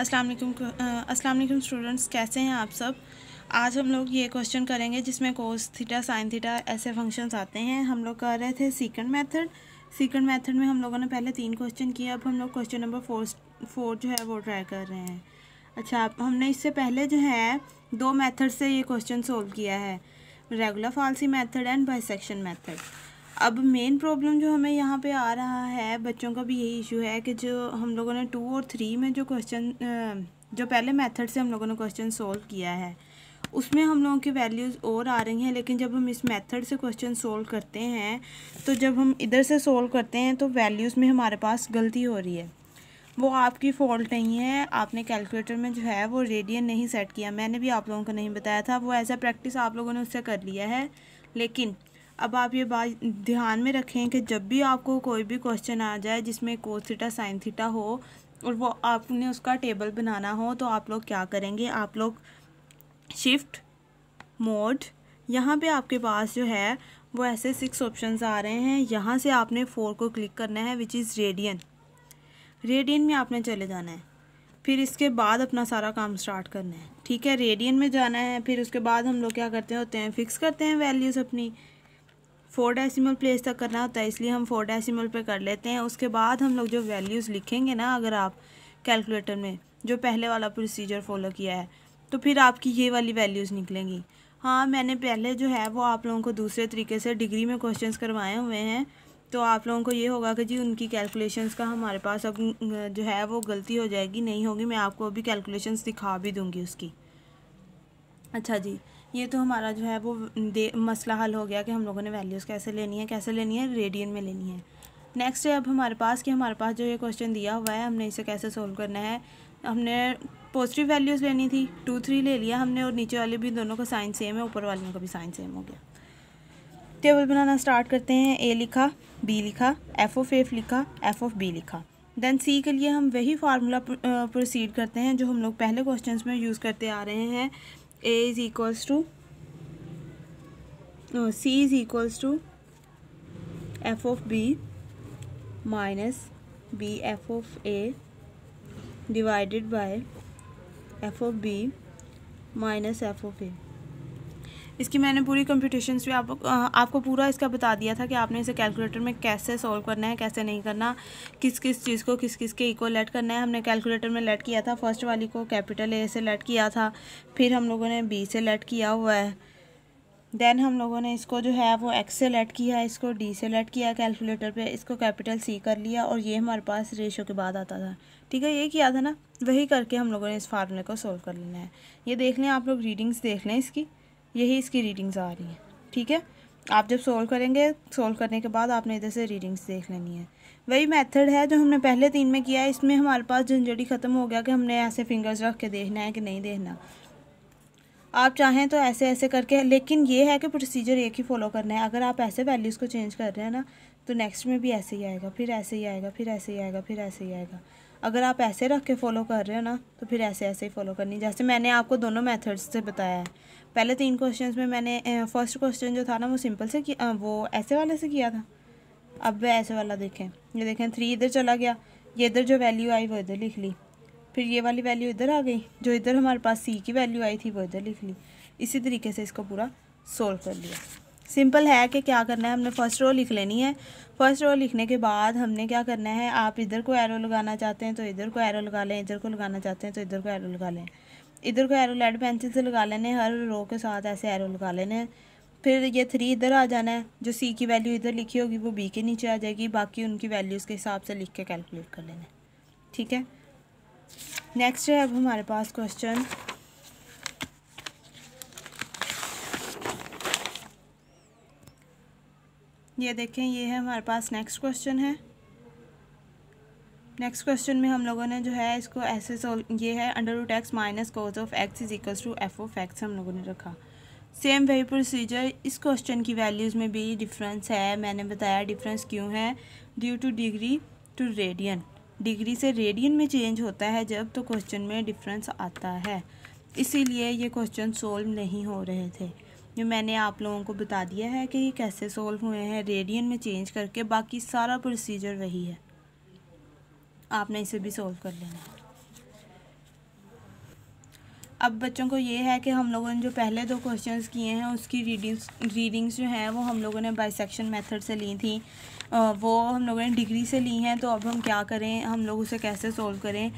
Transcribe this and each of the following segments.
अस्सलाम वालेकुम स्टूडेंट्स कैसे हैं आप सब आज हम लोग ये क्वेश्चन करेंगे जिसमें कोस थीटा साइन थीटा ऐसे फंक्शंस आते हैं हम लोग कर रहे थे सीकेंड मेथड सीकेंड मेथड में हम लोगों ने पहले तीन क्वेश्चन किए अब हम लोग क्वेश्चन नंबर फोर फोर जो है वो ट्राई कर रहे हैं अच्छा हमने इससे पहले जो है दो मैथड से ये क्वेश्चन सोल्व किया है regular falsi method and bisection method अब मेन प्रॉब्लम जो हमें यहाँ पे आ रहा है बच्चों का भी यही इशू है कि जो हम लोगों ने टू और थ्री में जो क्वेश्चन जो पहले मेथड से हम लोगों ने क्वेश्चन सोल्व किया है उसमें हम लोगों की वैल्यूज़ और आ रही हैं लेकिन जब हम इस मेथड से क्वेश्चन सोल्व करते हैं तो जब हम इधर से सोल्व करते हैं तो वैल्यूज़ में हमारे पास गलती हो रही है वो आपकी फ़ॉल्ट नहीं है आपने कैलकुलेटर में जो है वो रेडियन नहीं सेट किया मैंने भी आप लोगों को नहीं बताया था वो ऐसा प्रैक्टिस आप लोगों ने उससे कर लिया है लेकिन अब आप ये बात ध्यान में रखें कि जब भी आपको कोई भी क्वेश्चन आ जाए जिसमें कोस थीटा साइन थीटा हो और वो आपने उसका टेबल बनाना हो तो आप लोग क्या करेंगे आप लोग शिफ्ट मोड यहाँ पे आपके पास जो है वो ऐसे सिक्स ऑप्शंस आ रहे हैं यहाँ से आपने फोर को क्लिक करना है विच इज़ रेडियन रेडियन में आपने चले जाना है फिर इसके बाद अपना सारा काम स्टार्ट करना है ठीक है रेडियन में जाना है फिर उसके बाद हम लोग क्या करते होते हैं फिक्स करते हैं वैल्यूज़ अपनी फोर डेसिमल प्लेस तक करना होता है इसलिए हम फोर डेसिमल पे कर लेते हैं उसके बाद हम लोग जो वैल्यूज़ लिखेंगे ना अगर आप कैलकुलेटर में जो पहले वाला प्रोसीजर फॉलो किया है तो फिर आपकी ये वाली वैल्यूज़ निकलेंगी हाँ मैंने पहले जो है वो आप लोगों को दूसरे तरीके से डिग्री में क्वेश्चन करवाए हुए हैं तो आप लोगों को ये होगा कि जी उनकी कैलकुलेशंस का हमारे पास अब जो है वो गलती हो जाएगी नहीं होगी मैं आपको अभी कैलकुलेशंस दिखा भी दूँगी उसकी अच्छा जी ये तो हमारा जो है वो दे मसला हल हो गया कि हम लोगों ने वैल्यूज़ कैसे लेनी है कैसे लेनी है रेडियन में लेनी है नेक्स्ट है अब हमारे पास कि हमारे पास जो ये क्वेश्चन दिया हुआ है हमने इसे कैसे सोल्व करना है हमने पॉजिटिव वैल्यूज़ लेनी थी टू थ्री ले लिया हमने और नीचे वाले भी दोनों का साइन सेम है ऊपर वालों का भी साइन सेम हो गया टेबल बनाना स्टार्ट करते हैं ए लिखा बी लिखा एफ ऑफ एफ लिखा एफ ऑफ बी लिखा देन सी के लिए हम वही फार्मूला प्रोसीड करते हैं जो हम लोग पहले क्वेश्चन में यूज़ करते आ रहे हैं A is equals to no C is equals to f of B minus B f of A divided by f of B minus f of A. इसकी मैंने पूरी कंप्यूटेशंस भी आप, आपको पूरा इसका बता दिया था कि आपने इसे कैलकुलेटर में कैसे सॉल्व करना है कैसे नहीं करना किस किस चीज़ को किस किस के इक्वल लेट करना है हमने कैलकुलेटर में लेट किया था फर्स्ट वाली को कैपिटल ए से लेट किया था फिर हम लोगों ने बी से लेट किया हुआ है देन हम लोगों ने इसको जो है वो एक्स से लेट किया इसको डी से लेट किया कैलकुलेटर पे इसको कैपिटल सी कर लिया और ये हमारे पास रेशो के बाद आता था ठीक है ये किया था ना वही करके हम लोगों ने इस फार्मूले को सोल्व कर लेना है ये देख लें आप लोग रीडिंग्स देख लें इसकी यही इसकी रीडिंग्स आ रही हैं ठीक है आप जब सोल्व करेंगे सोल्व करने के बाद आपने इधर से रीडिंग्स देख लेनी है वही मेथड है जो हमने पहले तीन में किया है इसमें हमारे पास झंझटी ख़त्म हो गया कि हमने ऐसे फिंगर्स रख के देखना है कि नहीं देखना आप चाहें तो ऐसे ऐसे करके लेकिन ये है कि प्रोसीजर एक ही फॉलो करना है अगर आप ऐसे वैल्यूज़ को चेंज कर रहे हैं ना तो नेक्स्ट में भी ऐसे ही आएगा फिर ऐसे ही आएगा फिर ऐसे ही आएगा फिर ऐसे ही आएगा अगर आप ऐसे रख के फॉलो कर रहे हो ना तो फिर ऐसे ऐसे ही फॉलो करनी जैसे मैंने आपको दोनों मेथड्स से बताया है पहले तीन क्वेश्चंस में मैंने फर्स्ट क्वेश्चन जो था ना वो सिंपल से किया वो ऐसे वाले से किया था अब वह ऐसे वाला देखें ये देखें थ्री इधर चला गया ये इधर जो वैल्यू आई वो इधर लिख ली फिर ये वाली वैल्यू इधर आ गई जो इधर हमारे पास सी की वैल्यू आई थी वो इधर लिख ली इसी तरीके से इसको पूरा सोल्व कर लिया सिंपल है कि क्या करना है हमने फर्स्ट रो लिख लेनी है फर्स्ट रो लिखने के बाद हमने क्या करना है आप इधर को एरो लगाना चाहते हैं तो इधर को एरो लगा लें इधर को लगाना चाहते हैं तो इधर को एरो लगा लें इधर को एरो लेड पेंसिल से लगा लेने हर रो के साथ ऐसे एरो लगा लेने फिर ये थ्री इधर आ जाना है जो सी की वैल्यू इधर लिखी होगी वो बी के नीचे आ जाएगी बाकी उनकी वैल्यूज़ के हिसाब से लिख के कैलकुलेट कर लेना ठीक है नेक्स्ट है अब हमारे पास क्वेश्चन ये देखें ये है हमारे पास नेक्स्ट क्वेश्चन है नेक्स्ट क्वेश्चन में हम लोगों ने जो है इसको ऐसे सोल ये है under root X minus cos of X is equal to F of X हम लोगों ने रखा सेम वही प्रोसीजर इस क्वेश्चन की वैल्यूज़ में भी डिफरेंस है मैंने बताया डिफरेंस क्यों है due to degree to radian degree से रेडियन में चेंज होता है जब तो क्वेश्चन में डिफरेंस आता है इसीलिए ये क्वेश्चन सोल्व नहीं हो रहे थे जो मैंने आप लोगों को बता दिया है कि ये कैसे सोल्व हुए हैं रेडियन में चेंज करके बाकी सारा प्रोसीजर वही है आपने इसे भी सोल्व कर लेना है अब बच्चों को ये है कि हम लोगों ने जो पहले दो क्वेश्चंस किए हैं उसकी रीडिंग्स रीडिंग्स जो हैं वो हम लोगों ने बाइसेक्शन मेथड से ली थी वो हम लोगों ने डिग्री से ली हैं तो अब हम क्या करें हम लोग उसे कैसे सोल्व करें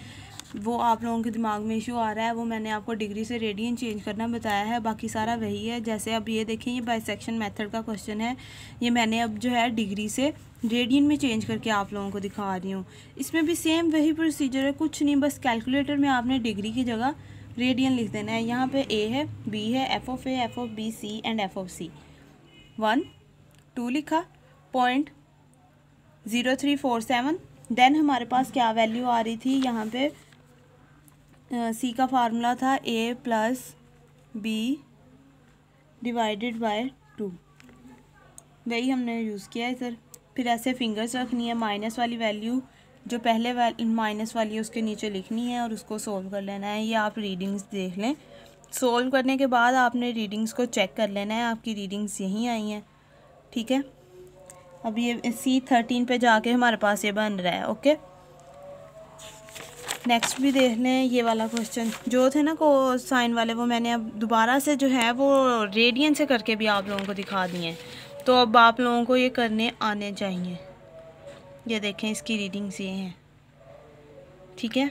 वो आप लोगों के दिमाग में इशू आ रहा है वो मैंने आपको डिग्री से रेडियन चेंज करना बताया है बाकी सारा वही है जैसे अब ये देखें ये बाइसेक्शन मेथड का क्वेश्चन है ये मैंने अब जो है डिग्री से रेडियन में चेंज करके आप लोगों को दिखा रही हूँ इसमें भी सेम वही प्रोसीजर है कुछ नहीं बस कैलकुलेटर में आपने डिग्री की जगह रेडियन लिख देना है यहाँ पे ए है बी है F of A F of B C and F of C one two लिखा point zero three four seven then हमारे पास क्या वैल्यू आ रही थी यहाँ पे सी का फार्मूला था A plus B divided by two वही हमने यूज़ किया है सर फिर ऐसे फिंगर्स रखनी है माइनस वाली वैल्यू जो पहले वैल, माइनस वाली है उसके नीचे लिखनी है और उसको सोल्व कर लेना है ये आप रीडिंग्स देख लें सोल्व करने के बाद आपने रीडिंग्स को चेक कर लेना है आपकी रीडिंग्स यहीं आई हैं ठीक है अब ये सी थर्टीन पे जाके हमारे पास ये बन रहा है ओके नेक्स्ट भी देख लें ये वाला क्वेश्चन जो थे ना को साइन वाले वो मैंने अब दोबारा से जो है वो रेडियन से करके भी आप लोगों को दिखा दिए हैं तो अब आप लोगों को ये करने आने चाहिए ये देखें इसकी रीडिंग्स ये हैं ठीक है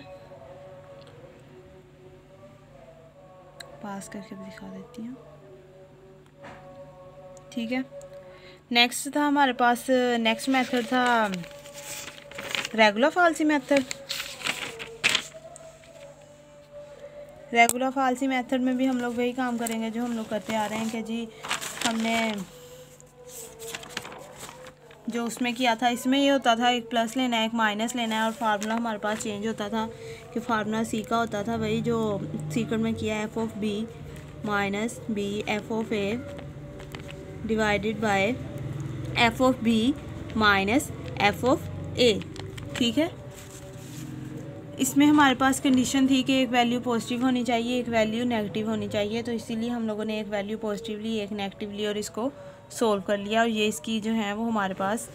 पास करके भी दिखा देती हूँ ठीक है नेक्स्ट था हमारे पास नेक्स्ट मेथड था regular falsi method regular falsi method में भी हम लोग वही काम करेंगे जो हम लोग करते आ रहे हैं कि जी हमने जो उसमें किया था इसमें ये होता था एक प्लस लेना है एक माइनस लेना है और फार्मूला हमारे पास चेंज होता था कि फार्मूला सी का होता था वही जो सीक्रेट में किया F of B minus B F of A divided by F of B minus F of A ठीक है इसमें हमारे पास कंडीशन थी कि एक वैल्यू पॉजिटिव होनी चाहिए एक वैल्यू नेगेटिव होनी चाहिए तो इसीलिए हम लोगों ने एक वैल्यू पॉजिटिव ली एक नेगेटिव ली और इसको सोल्व कर लिया और ये इसकी जो है वो हमारे पास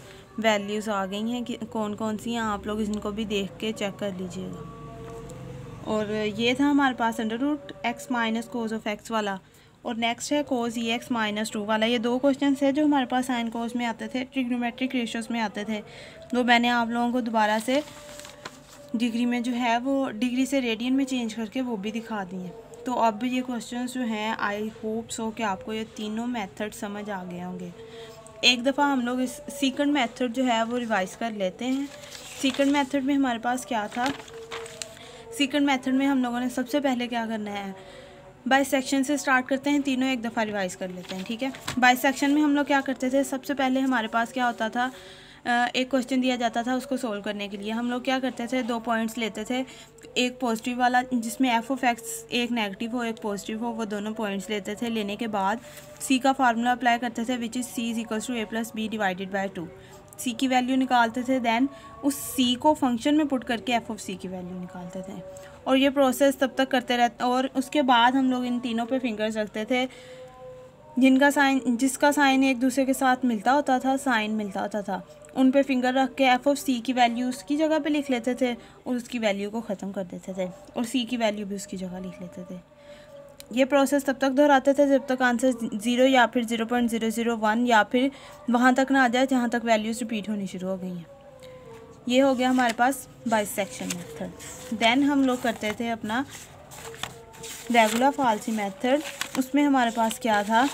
वैल्यूज़ आ गई हैं कि कौन कौन सी हैं आप लोग इनको भी देख के चेक कर लीजिएगा और ये था हमारे पास under root X minus cos of X वाला और नेक्स्ट है cos E X minus two वाला ये दो क्वेश्चन है जो हमारे पास साइन कोज में आते थे ट्रिग्नोमेट्रिक रेशोज़ में आते थे वो मैंने आप लोगों को दोबारा से डिग्री में जो है वो डिग्री से रेडियन में चेंज करके वो भी दिखा दिए तो अब ये क्वेश्चंस जो हैं आई होप सो कि आपको ये तीनों मेथड समझ आ गए होंगे एक दफ़ा हम लोग इस सीकंड मेथड जो है वो रिवाइज कर लेते हैं सीकंड मेथड में हमारे पास क्या था सीकंड मेथड में हम लोगों ने सबसे पहले क्या करना है बाई सेक्शन से स्टार्ट करते हैं तीनों एक दफ़ा रिवाइज कर लेते हैं ठीक है बाई सेक्शन में हम लोग क्या करते थे सबसे पहले हमारे पास क्या होता था एक क्वेश्चन दिया जाता था उसको सोल्व करने के लिए हम लोग क्या करते थे दो पॉइंट्स लेते थे एक पॉजिटिव वाला जिसमें एफ ऑफ एक्स एक नेगेटिव हो एक पॉजिटिव हो वो दोनों पॉइंट्स लेते थे लेने के बाद सी का फार्मूला अप्लाई करते थे which is C is equals to A plus B divided by two C की वैल्यू निकालते थे देन उस सी को फंक्शन में पुट करके एफ ऑफ सी की वैल्यू निकालते थे और ये प्रोसेस तब तक करते रहते और उसके बाद हम लोग इन तीनों पे फिंगर्स रखते थे जिनका साइन जिसका साइन एक दूसरे के साथ मिलता होता था साइन मिलता होता था उन पर फिंगर रख के एफ ऑफ सी की वैल्यू उसकी जगह पे लिख लेते थे और उसकी वैल्यू को ख़त्म कर देते थे और सी की वैल्यू भी उसकी जगह लिख लेते थे ये प्रोसेस तब तक दोहराते थे जब तक आंसर ज़ीरो या फिर zero point zero zero one या फिर वहाँ तक ना आ जाए जहाँ तक वैल्यूज़ रिपीट होनी शुरू हो गई हैं ये हो गया हमारे पास बाइस सेक्शन मैथड देन हम लोग करते थे अपना रेगुलर फालसी मैथड उसमें हमारे पास क्या था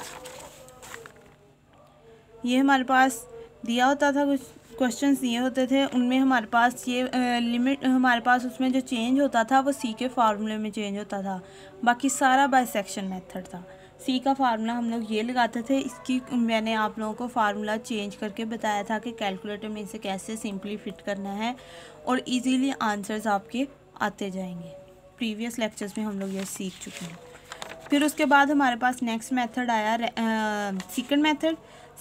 ये हमारे पास दिया होता था कुछ क्वेश्चन ये होते थे उनमें हमारे पास ये लिमिट हमारे पास उसमें जो चेंज होता था वो सी के फार्मूले में चेंज होता था बाकी सारा बाई सेक्शन मेथड था सी का फार्मूला हम लोग ये लगाते थे इसकी मैंने आप लोगों को फार्मूला चेंज करके बताया था कि कैलकुलेटर में इसे कैसे सिंपली फिट करना है और इजीली आंसर्स आपके आते जाएंगे प्रीवियस लेक्चर्स में हम लोग ये सीख चुके हैं फिर उसके बाद हमारे पास नेक्स्ट मेथड आया सेकंड मेथड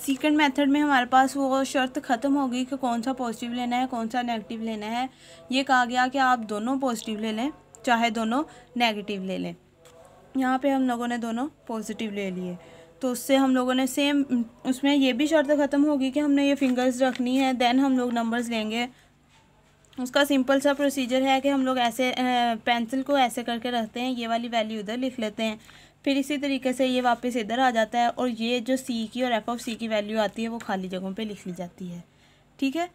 सेकंड मेथड में हमारे पास वो शर्त ख़त्म हो गई कि कौन सा पॉजिटिव लेना है कौन सा नेगेटिव लेना है ये कहा गया कि आप दोनों पॉजिटिव ले लें चाहे दोनों नेगेटिव ले लें यहाँ पे हम लोगों ने दोनों पॉजिटिव ले लिए तो उससे हम लोगों ने सेम उसमें ये भी शर्त ख़त्म होगी कि हमने ये फिंगर्स रखनी है देन हम लोग नंबर्स लेंगे उसका सिंपल सा प्रोसीजर है कि हम लोग ऐसे पेंसिल को ऐसे करके रखते हैं ये वाली वैल्यू उधर लिख लेते हैं फिर इसी तरीके से ये वापस इधर आ जाता है और ये जो सी की और एफ ऑफ सी की वैल्यू आती है वो खाली जगहों पे लिख ली जाती है ठीक है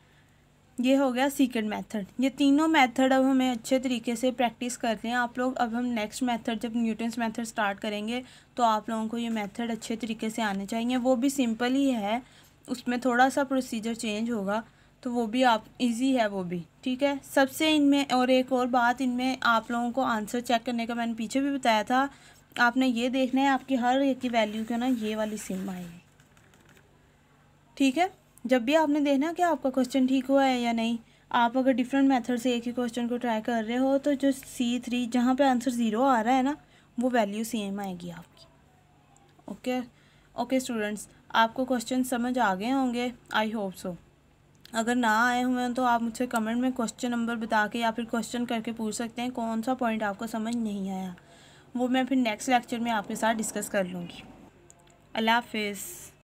ये हो गया सीक्रेट मेथड ये तीनों मेथड अब हमें अच्छे तरीके से प्रैक्टिस कर रहे हैं आप लोग अब हम नेक्स्ट मेथड जब न्यूटन्स मेथड स्टार्ट करेंगे तो आप लोगों को ये मेथड अच्छे तरीके से आने चाहिए वो भी सिंपल ही है उसमें थोड़ा सा प्रोसीजर चेंज होगा तो वो भी आप इजी है वो भी ठीक है सबसे इनमें और एक और बात इनमें आप लोगों को आंसर चेक करने का मैंने पीछे भी बताया था आपने ये देखना है आपकी हर एक की वैल्यू क्यों ना ये वाली सेम आएगी ठीक है जब भी आपने देखना कि आपका क्वेश्चन ठीक हुआ है या नहीं आप अगर डिफरेंट मेथड से एक ही क्वेश्चन को ट्राई कर रहे हो तो जो सी थ्री जहाँ पर आंसर ज़ीरो आ रहा है ना वो वैल्यू सेम आएगी आपकी ओके ओके स्टूडेंट्स आपको क्वेश्चन समझ आ गए होंगे आई होप सो अगर ना आए हुए हैं तो आप मुझसे कमेंट में क्वेश्चन नंबर बता के या फिर क्वेश्चन करके पूछ सकते हैं कौन सा पॉइंट आपको समझ नहीं आया वो मैं फिर नेक्स्ट लेक्चर में आपके साथ डिस्कस कर लूँगी अल्लाह हाफिज़